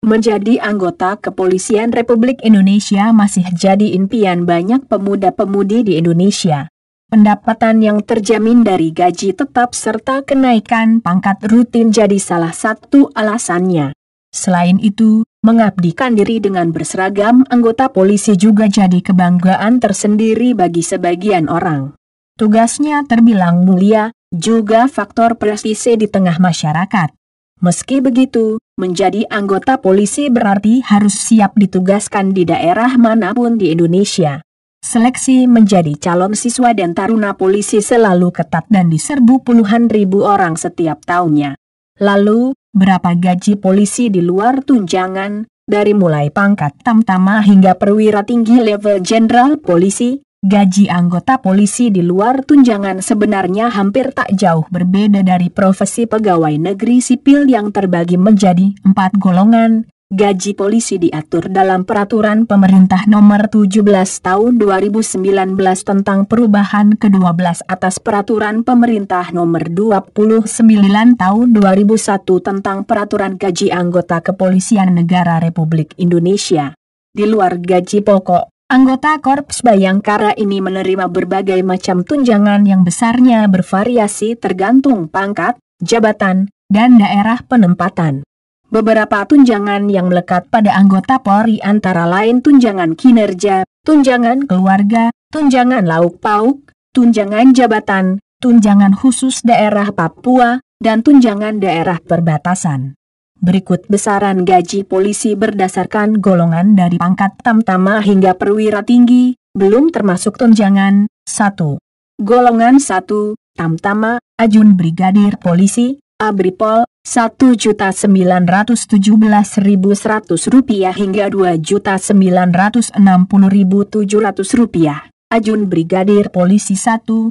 Menjadi anggota Kepolisian Republik Indonesia masih jadi impian banyak pemuda-pemudi di Indonesia. Pendapatan yang terjamin dari gaji tetap serta kenaikan pangkat rutin jadi salah satu alasannya. Selain itu, mengabdikan diri dengan berseragam anggota polisi juga jadi kebanggaan tersendiri bagi sebagian orang. Tugasnya terbilang mulia, juga faktor prestise di tengah masyarakat. Meski begitu, menjadi anggota polisi berarti harus siap ditugaskan di daerah manapun di Indonesia. Seleksi menjadi calon siswa dan taruna polisi selalu ketat dan diserbu puluhan ribu orang setiap tahunnya. Lalu, berapa gaji polisi di luar tunjangan, dari mulai pangkat tamtama hingga perwira tinggi level jenderal polisi, Gaji anggota polisi di luar tunjangan sebenarnya hampir tak jauh berbeda dari profesi pegawai negeri sipil yang terbagi menjadi empat golongan. Gaji polisi diatur dalam Peraturan Pemerintah Nomor 17 Tahun 2019 tentang perubahan ke-12 atas Peraturan Pemerintah Nomor 29 Tahun 2001 tentang Peraturan Gaji Anggota Kepolisian Negara Republik Indonesia. Di luar gaji pokok, Anggota Korps Bayangkara ini menerima berbagai macam tunjangan yang besarnya bervariasi tergantung pangkat, jabatan, dan daerah penempatan. Beberapa tunjangan yang melekat pada anggota Polri antara lain tunjangan kinerja, tunjangan keluarga, tunjangan lauk pauk, tunjangan jabatan, tunjangan khusus daerah Papua, dan tunjangan daerah perbatasan. Berikut besaran gaji polisi berdasarkan golongan dari pangkat tamtama hingga perwira tinggi, belum termasuk tunjangan. 1. Golongan 1, tamtama, ajun brigadir polisi, abripol, Rp1.917.100 hingga Rp2.960.700. Ajun Brigadir Polisi 1, 2,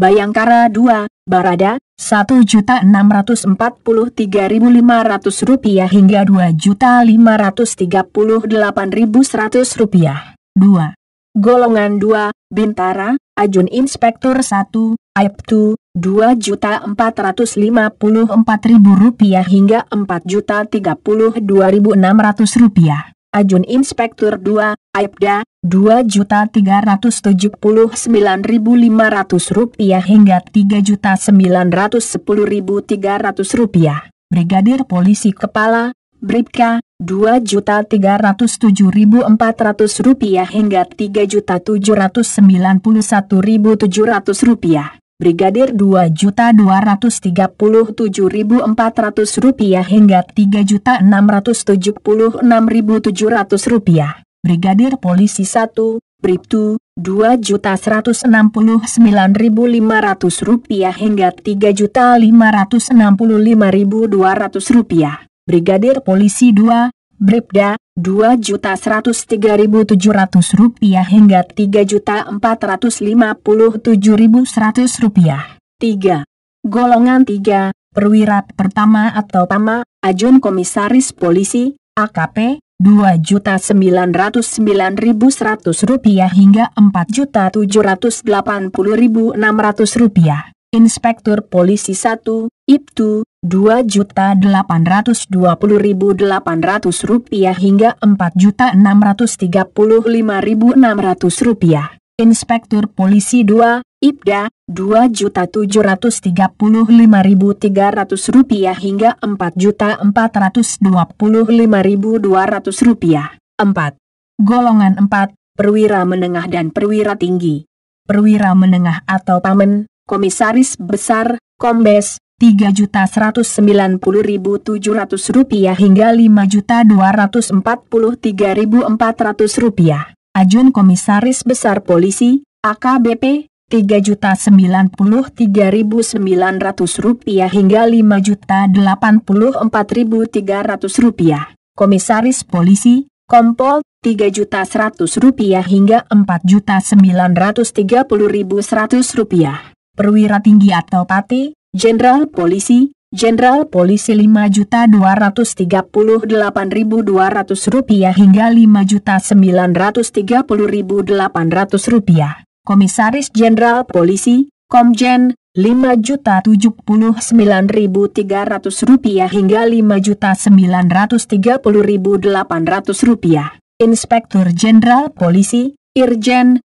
Bayangkara 2, Barada, Rp1.643.500 hingga Rp2.538.100. 2. Golongan 2, Bintara, Ajun Inspektur 1, Aib 2, Rp2.454.000 hingga Rp4.032.600. Ajun Inspektur 2, Aibda, Rp2.379.500 hingga Rp3.910.300. Brigadir Polisi Kepala, Bripka Rp2.307.400 hingga Rp3.791.700. Brigadir 2.237.400 rupiah hingga 3.676.700 rupiah. Brigadir Polisi 1, Brib 2, 2.169.500 rupiah hingga 3.565.200 rupiah. Brigadir Polisi 2, Bribda, Rp2.103.700 hingga Rp3.457.100. 3. Golongan 3, Perwira Pertama atau Pama, Ajun Komisaris Polisi, AKP, Rp2.909.100 hingga Rp4.780.600. Inspektur Polisi 1, Ibtu, rp 2.820.800 hingga rp 4.635.600 Inspektur Polisi 2, Ibda, rp 2.735.300 hingga rp 4.425.200 4. Golongan 4, perwira menengah dan perwira tinggi. Perwira menengah atau pamen, komisaris besar, kombes, rp 3.190.700 hingga rp 5.243.400 Ajun Komisaris Besar Polisi, AKBP, rp 3.093.900 hingga rp 5.084.300 Komisaris Polisi, Kompol, Rp3.100.000 hingga rp 4.930.100 Perwira Tinggi atau Pati, Jenderal Polisi, Jenderal Polisi 5.238.200 rupiah hingga 5.930.800 rupiah. Komisaris Jenderal Polisi, Komjen, 5.079.300 rupiah hingga 5.930.800 rupiah. Inspektur Jenderal Polisi, Irjen,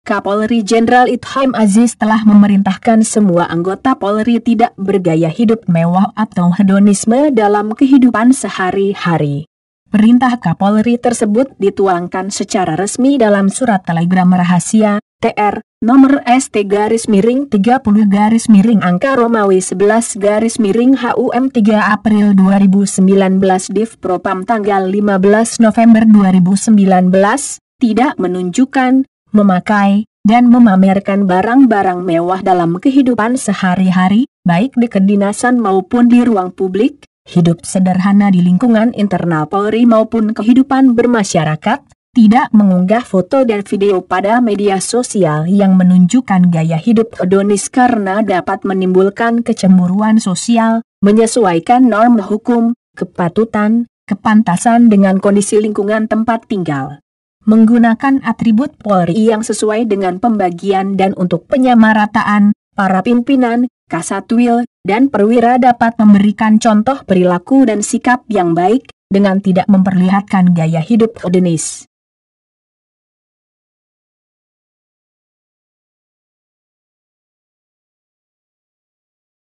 Kapolri Jenderal Idham Aziz telah memerintahkan semua anggota Polri tidak bergaya hidup mewah atau hedonisme dalam kehidupan sehari-hari. Perintah Kapolri tersebut dituangkan secara resmi dalam surat telegram rahasia TR nomor ST garis miring 30 garis miring angka Romawi 11 garis miring HUM 3 April 2019 Div Propam tanggal 15 November 2019 tidak menunjukkan memakai, dan memamerkan barang-barang mewah dalam kehidupan sehari-hari, baik di kedinasan maupun di ruang publik, hidup sederhana di lingkungan internal Polri maupun kehidupan bermasyarakat, tidak mengunggah foto dan video pada media sosial yang menunjukkan gaya hidup hedonis karena dapat menimbulkan kecemburuan sosial, menyesuaikan norma hukum, kepatutan, kepantasan dengan kondisi lingkungan tempat tinggal menggunakan atribut Polri yang sesuai dengan pembagian dan untuk penyamarataan, para pimpinan, kasatwil, dan perwira dapat memberikan contoh perilaku dan sikap yang baik dengan tidak memperlihatkan gaya hidup odenis.